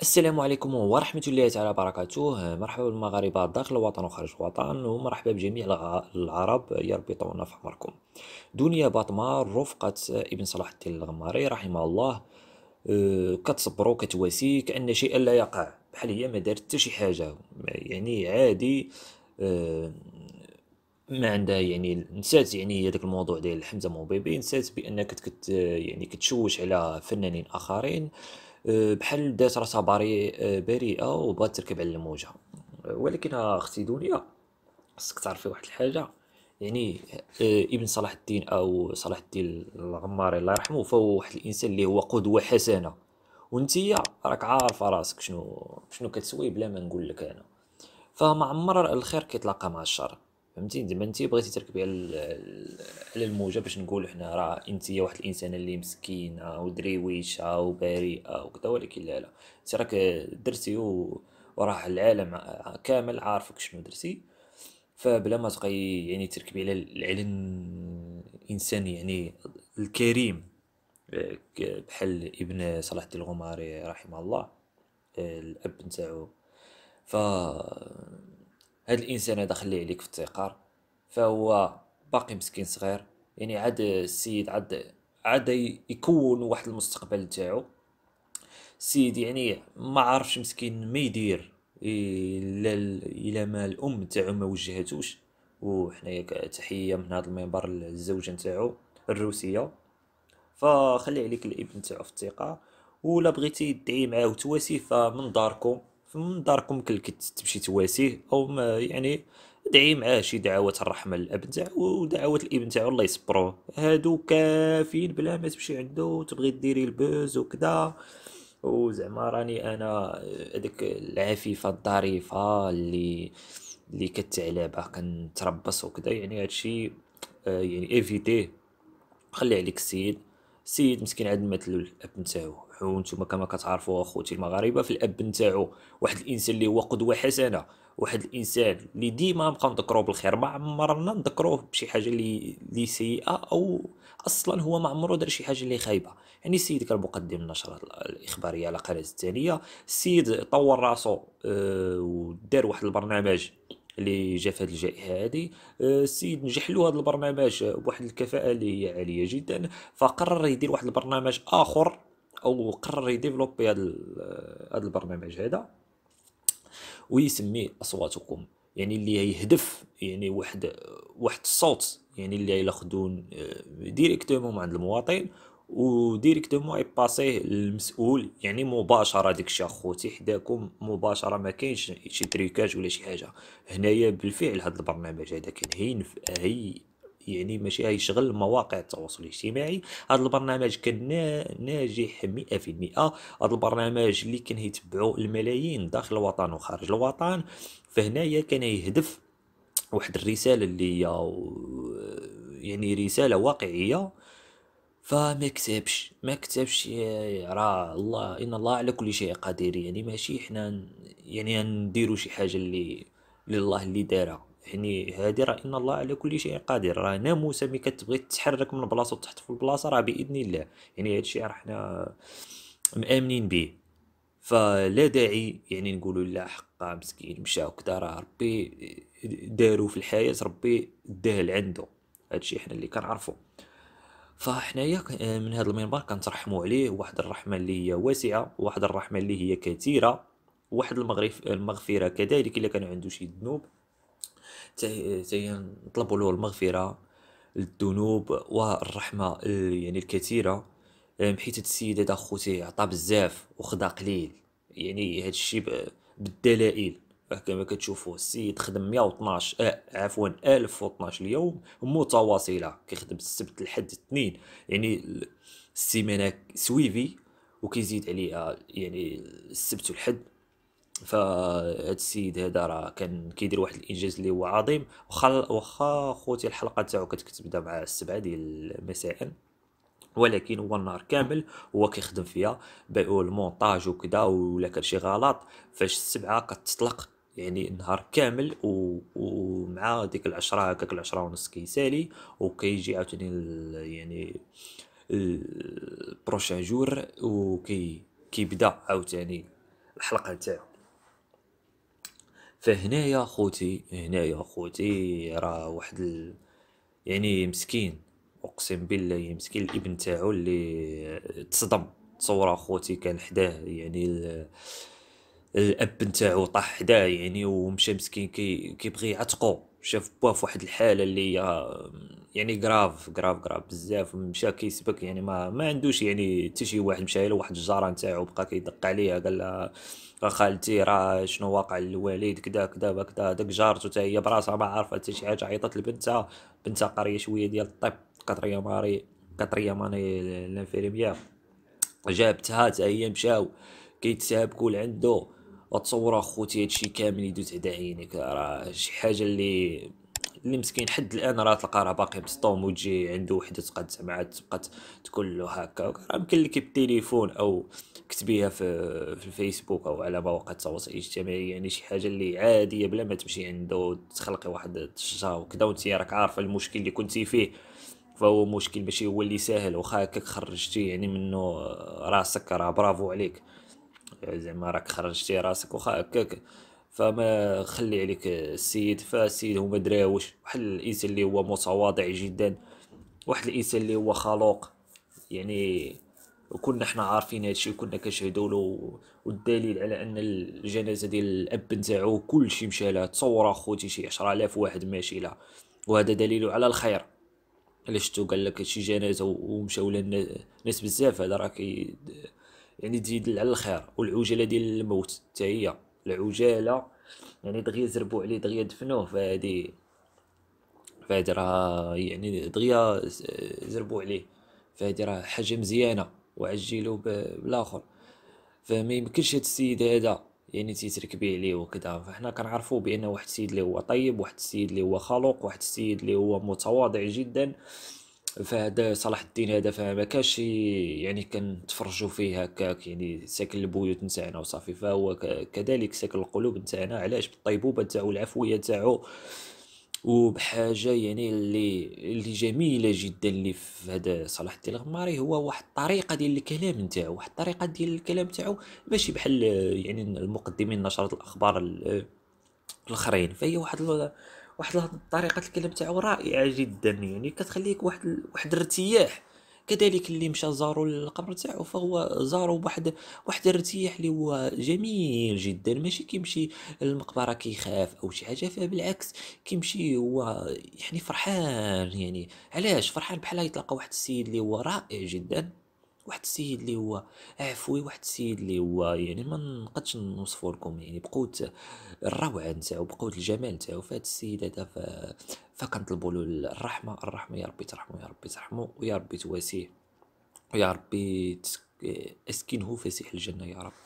السلام عليكم ورحمة الله تعالى وبركاته مرحبا بالمغاربة داخل الوطن وخارج الوطن ومرحبا بجميع العرب يربطون في عمركم دنيا باطمة رفقة ابن صلاح الدين الغماري رحمه الله أه، كتصبرو كتواسي كأن شيئا لا يقع بحال هي ما دارت حتى شي حاجة يعني عادي أه، ما عندها يعني نسات يعني هذاك الموضوع ديال حمزه موبيبي نسات بانك كت يعني كتشوش على فنانين اخرين أه، بحال دات راسها أه، بريئه وبغات تركب على الموجه ولكن اختي دنيا خصك تعرفي واحد الحاجه يعني أه، ابن صلاح الدين او صلاح الدين الغماري الله يرحمه فهو واحد الانسان اللي هو قدوه حسنه وانتيا راك عارفه راسك شنو شنو كتسوي بلا ما نقول لك انا فما عمر الخير كيتلاقى مع الشر فهمتي زعما انت بغيتي تركبي على الموجه باش نقول حنا راه انت واحد الانسانه اللي مسكينه ودريويشه وبريئه وكذا ولكن لا لا انت راك درتي وراه العالم كامل عارفك شنو درتي فبلا ما تبقاي يعني تركبي على العلن الانسان يعني الكريم بحال ابن صلاح الدين الغماري رحمه الله الاب نتاعو ف هاد الانسان هذا خليه عليك في التيقار فهو باقي مسكين صغير يعني عاد السيد عاد عاد يكون واحد المستقبل تاعو السيد يعني ما عارفش مسكين ما يدير الا الا ما الام تاعو ما وجهتوش وحنايا تحيه من هذا المنبر للزوجه نتاعو الروسيه فخلي عليك الابن تاعو في الثقه ولا بغيتي تدعي معاه وتواسي فمن داركم فمن داركم كنت تمشي تواسيه او ما يعني دعي معاه شي دعوات الرحمه للاب نتاعو ودعوات الابن نتاعو الله يصبروه هادو كافيين بلا ما تمشي عندو وتبغي ديري البوز وكذا وزعما راني انا هذيك العفيفه الظريفه اللي اللي كتعلبها كنتربص وكذا يعني هادشي آه، يعني ايفيتيه خلي عليك السيد السيد مسكين عاد مثلو الاب نتاعو وانتم نتوما كما كتعرفوا اخوتي المغاربه في الاب نتاعو واحد الانسان اللي هو قدوه حسنه واحد الانسان اللي ديما نبقاو نذكروه بالخير ما عمرنا نذكروه بشي حاجه اللي لي سيئه او اصلا هو ما عمره دار شي حاجه اللي خايبه يعني السيد كان مقدم النشره الاخباريه على قناه الثانيه السيد طور راسو أه ودار واحد البرنامج اللي جا في هذه الجائحه هذه آه، السيد نجح له هذا البرنامج بواحد الكفاءه اللي هي عاليه جدا فقرر يدير واحد البرنامج اخر او قرر يديفلوبي هذا هذا البرنامج هذا ويسميه اصواتكم يعني اللي يهدف يعني واحد واحد الصوت يعني اللي ياخذون آه، ديريكتومون عند المواطن وديريكتومون يباسيه للمسؤول يعني مباشره داك الشيء اخوتي حداكم مباشره ما كاينش شي تريكاج ولا شي حاجه هنايا بالفعل هذا البرنامج هذا كان هين هي يعني ماشي يشغل مواقع التواصل الاجتماعي هذا البرنامج كان ناجح 100% هذا البرنامج اللي كان يتبعوا الملايين داخل الوطن وخارج الوطن فهنايا كان يهدف واحد الرساله اللي يعني رساله واقعيه فما كتبش ما كتبش راه الله ان الله على كل شيء قدير يعني ماشي حنا يعني نديرو شي حاجه اللي لله اللي دارها يعني هادي راه ان الله على كل شيء قادر راه انا موسى ملي كتبغي تتحرك من بلاصه وتحط في البلاصه راه باذن الله يعني هادشي راه حنا مامنين به فلا داعي يعني نقولوا لا حقا مسكين مشى وكذا راه ربي دارو في الحياه ربي داه هذا هادشي حنا اللي كنعرفو فحنايا آه، من هذا المنبر كنترحموا عليه واحد الرحمه اللي هي واسعه واحد الرحمه اللي هي كثيره واحد المغرف المغفره كذلك الا كان عنده شي ذنوب حتى نطلبوا له المغفره للذنوب والرحمه يعني الكثيره حيت هاد السيد هذا خوتي عطا بزاف وخدا قليل يعني هاد الشيء بالدلائل أه، كما كتشوفوا السيد خدم 112 آه عفوا 1012 اليوم متواصله كيخدم السبت الحد الاثنين يعني السيمانه سويفي وكيزيد عليها يعني السبت والحد فهاد السيد هذا راه كان كيدير واحد الانجاز اللي هو عظيم واخا واخا خوتي الحلقه تاعو كتبدا مع السبعه ديال المساء ولكن هو النهار كامل هو كيخدم فيها بيقول المونتاج وكذا ولا كان شي غلط فاش السبعه كتطلق يعني نهار كامل و... ومع ديك العشرة هكاك العشرة ونص كيسالي وكيجي عاوتاني يعني يعني جور وكي كيبدا عاوتاني الحلقه تاعو فهنا يا خوتي هنا يا خوتي راه واحد ال... يعني مسكين اقسم بالله مسكين الابن تاعو اللي تصدم تصور اخوتي كان حداه يعني ال... الاب نتاعو طاح حداه يعني ومشى مسكين كي كيبغي يعتقو شاف في فواحد الحاله اللي هي يعني غراف غراف غراف بزاف مشى كيسبك يعني ما ما عندوش يعني حتى شي واحد مشى له واحد الجاره نتاعو بقى كيدق عليها قال لها خالتي راه شنو واقع للوالد كدا كدا كدا داك جارته حتى هي براسها ما عارفه حتى شي حاجه عيطت لبنتها بنتها قاريه شويه ديال الطب كاتريا ماري كاتريا ماني لانفيرميير جابتها حتى هي مشاو كيتسابكوا لعندو وتصور اخوتي هادشي كامل يدوز على عينيك راه شي حاجه اللي اللي مسكين حد الان راه تلقى راه باقي مصطوم وتجي عنده وحده تقعد زعما تبقى تقول له هكا راه يمكن لك التليفون او كتبيها في في الفيسبوك او على مواقع التواصل الاجتماعي يعني شي حاجه اللي عاديه بلا ما تمشي عنده تخلقي واحد الشجره وكذا وانت راك عارفه المشكل اللي كنتي فيه فهو مشكل ماشي هو اللي ساهل واخا هكاك خرجتي يعني منه راسك راه برافو عليك زعما راك خرجتي راسك واخا هكاك فما خلي عليك السيد فالسيد هو دراوش واحد الانسان اللي هو متواضع جدا واحد الانسان اللي هو خلوق يعني وكنا حنا عارفين هادشي وكنا كنشهدوا له والدليل على ان الجنازه ديال الاب نتاعو كلشي مشى لها تصور اخوتي شي 10000 واحد ماشي لها وهذا دليل على الخير الا شفتو قال لك شي جنازه ومشاو لها ناس بزاف هذا راه كي يعني تزيد على الخير والعجله ديال الموت حتى هي العجاله يعني دغيا زربوا عليه دغيا دفنوه فهادي فهادي راه يعني دغيا زربوا عليه فهادي راه حاجه مزيانه وعجلوا بالاخر فما يمكنش هاد السيد هذا يعني تيترك عليه وكذا فحنا كنعرفوا بان واحد السيد اللي هو طيب واحد السيد اللي هو خلق واحد السيد اللي هو متواضع جدا فهذا صلاح الدين هذا فما كانش يعني كنتفرجوا فيه هكاك يعني ساكن البيوت نتاعنا وصافي فهو كذلك ساكن القلوب نتاعنا علاش بالطيبوبه تاعو العفويه تاعو وبحاجه يعني اللي اللي جميله جدا اللي في هذا صلاح الدين الغماري هو واحد الطريقه ديال الكلام نتاعو واحد الطريقه ديال الكلام نتاعو ماشي بحال يعني المقدمين نشرات الاخبار الاخرين فهي واحد واحد طريقه الكلام تاعو رائعه جدا يعني كتخليك واحد واحد الارتياح كذلك اللي مشى زارو القبر تاعو فهو زارو بواحد واحد الارتياح اللي هو جميل جدا ماشي كيمشي للمقبره كيخاف او شي حاجه فبالعكس كيمشي هو يعني فرحان يعني علاش فرحان بحال يتلقى واحد السيد اللي هو رائع جدا واحد السيد اللي هو عفوي واحد السيد اللي هو يعني ما نقدش نوصفه لكم يعني بقوه الروعه نتاعو بقوه الجمال نتاعو فهاد السيد هذا ف... فكنطلبوا له الرحمه الرحمه يا ربي ترحمه يا ربي ترحمه ويا ربي تواسيه ويا ربي تسكنه فسيح الجنه يا رب